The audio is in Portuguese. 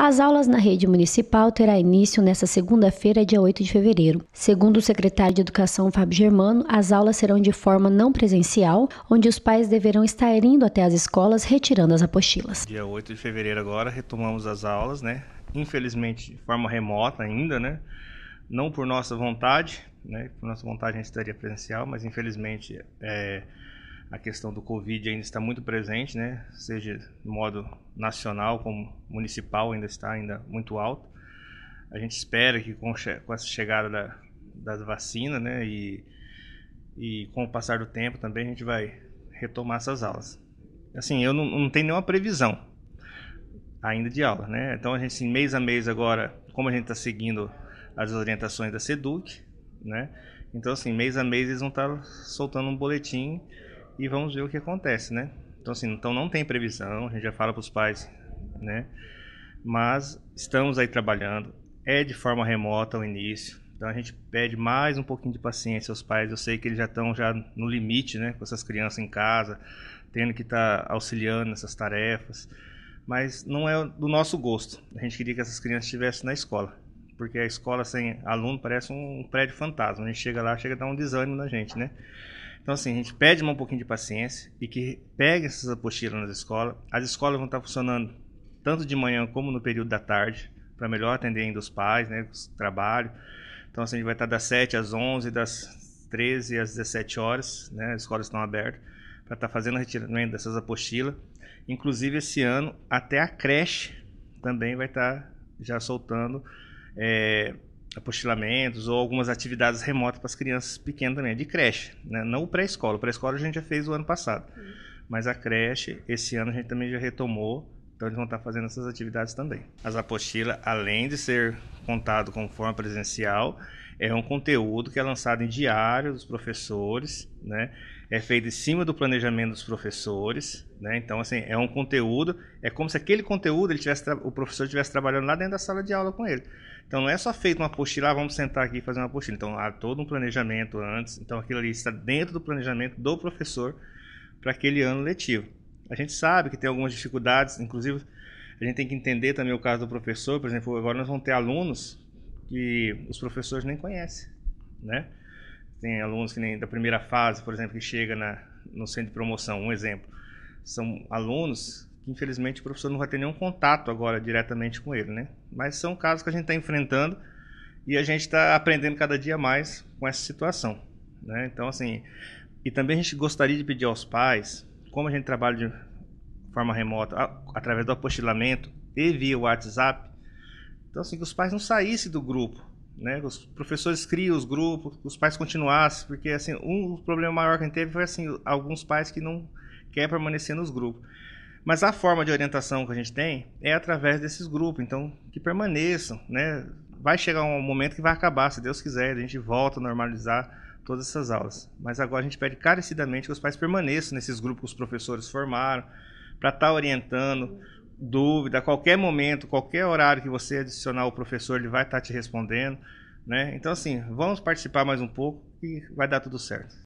As aulas na rede municipal terá início nesta segunda-feira, dia 8 de fevereiro. Segundo o secretário de Educação, Fábio Germano, as aulas serão de forma não presencial, onde os pais deverão estar indo até as escolas retirando as apostilas. Dia 8 de fevereiro agora, retomamos as aulas, né? Infelizmente, de forma remota ainda, né? Não por nossa vontade, né? Por nossa vontade a gente estaria presencial, mas infelizmente... É a questão do Covid ainda está muito presente, né? Seja no modo nacional como municipal ainda está ainda muito alto. A gente espera que com, com essa chegada da, das vacinas, né? E, e com o passar do tempo também a gente vai retomar essas aulas. Assim, eu não, não tenho nenhuma previsão ainda de aula, né? Então a gente assim, mês a mês agora, como a gente está seguindo as orientações da Seduc, né? Então assim, mês a mês eles vão estar tá soltando um boletim e vamos ver o que acontece, né? Então, assim, então não tem previsão, a gente já fala para os pais, né? Mas estamos aí trabalhando, é de forma remota ao início, então a gente pede mais um pouquinho de paciência aos pais. Eu sei que eles já estão já no limite, né, com essas crianças em casa, tendo que estar tá auxiliando nessas tarefas, mas não é do nosso gosto. A gente queria que essas crianças estivessem na escola, porque a escola sem aluno parece um prédio fantasma. A gente chega lá, chega a dar um desânimo na gente, né? Então, assim, a gente pede um pouquinho de paciência e que pegue essas apostilas nas escolas. As escolas vão estar funcionando tanto de manhã como no período da tarde, para melhor atender ainda os pais, né, os trabalho. Então, assim, a gente vai estar das 7 às 11, das 13 às 17 horas, né, as escolas estão abertas, para estar fazendo o retiramento dessas apostilas. Inclusive, esse ano, até a creche também vai estar já soltando é, apostilamentos ou algumas atividades remotas para as crianças pequenas também, de creche, né? não o pré-escola. O pré-escola a gente já fez o ano passado, uhum. mas a creche, esse ano a gente também já retomou, então eles vão estar fazendo essas atividades também. As apostilas, além de ser contado com forma presencial, é um conteúdo que é lançado em diário dos professores, né? é feito em cima do planejamento dos professores, né? Então assim é um conteúdo, é como se aquele conteúdo ele tivesse o professor estivesse trabalhando lá dentro da sala de aula com ele. Então não é só feito uma apostila, ah, vamos sentar aqui e fazer uma apostila. Então há todo um planejamento antes, então aquilo ali está dentro do planejamento do professor para aquele ano letivo. A gente sabe que tem algumas dificuldades, inclusive a gente tem que entender também o caso do professor, por exemplo, agora nós vamos ter alunos que os professores nem conhecem, né? Tem alunos que nem da primeira fase, por exemplo, que chega na, no centro de promoção, um exemplo. São alunos que, infelizmente, o professor não vai ter nenhum contato agora diretamente com ele, né? Mas são casos que a gente está enfrentando e a gente está aprendendo cada dia mais com essa situação, né? Então, assim, e também a gente gostaria de pedir aos pais, como a gente trabalha de forma remota, através do apostilamento e via WhatsApp, então, assim, que os pais não saíssem do grupo, né? Os professores criam os grupos, os pais continuassem, porque assim, um problema maior que a gente teve foi assim, alguns pais que não querem permanecer nos grupos. Mas a forma de orientação que a gente tem é através desses grupos, então que permaneçam, né? Vai chegar um momento que vai acabar, se Deus quiser, a gente volta a normalizar todas essas aulas. Mas agora a gente pede carecidamente que os pais permaneçam nesses grupos que os professores formaram, para estar tá orientando dúvida, a qualquer momento, qualquer horário que você adicionar o professor, ele vai estar te respondendo. Né? Então, assim, vamos participar mais um pouco e vai dar tudo certo.